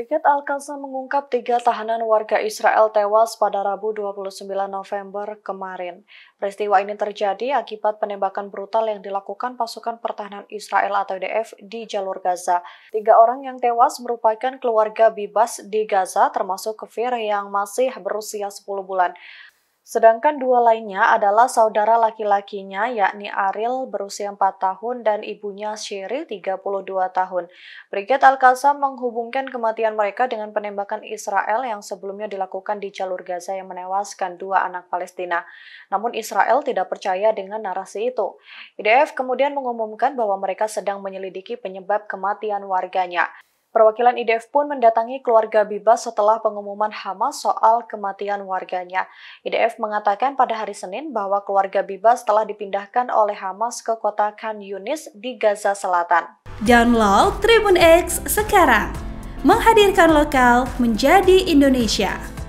berikut, al mengungkap tiga tahanan warga Israel tewas pada Rabu 29 November kemarin. Peristiwa ini terjadi akibat penembakan brutal yang dilakukan pasukan pertahanan Israel atau IDF di jalur Gaza. Tiga orang yang tewas merupakan keluarga bebas di Gaza termasuk Kefir yang masih berusia 10 bulan. Sedangkan dua lainnya adalah saudara laki-lakinya yakni Aril berusia 4 tahun dan ibunya puluh 32 tahun. Brigade Al-Qassam menghubungkan kematian mereka dengan penembakan Israel yang sebelumnya dilakukan di jalur Gaza yang menewaskan dua anak Palestina. Namun Israel tidak percaya dengan narasi itu. IDF kemudian mengumumkan bahwa mereka sedang menyelidiki penyebab kematian warganya. Perwakilan IDF pun mendatangi keluarga Bibas setelah pengumuman Hamas soal kematian warganya. IDF mengatakan pada hari Senin bahwa keluarga Bibas telah dipindahkan oleh Hamas ke kota Khan Yunis di Gaza Selatan. Download Tribun X sekarang. Menghadirkan lokal menjadi Indonesia.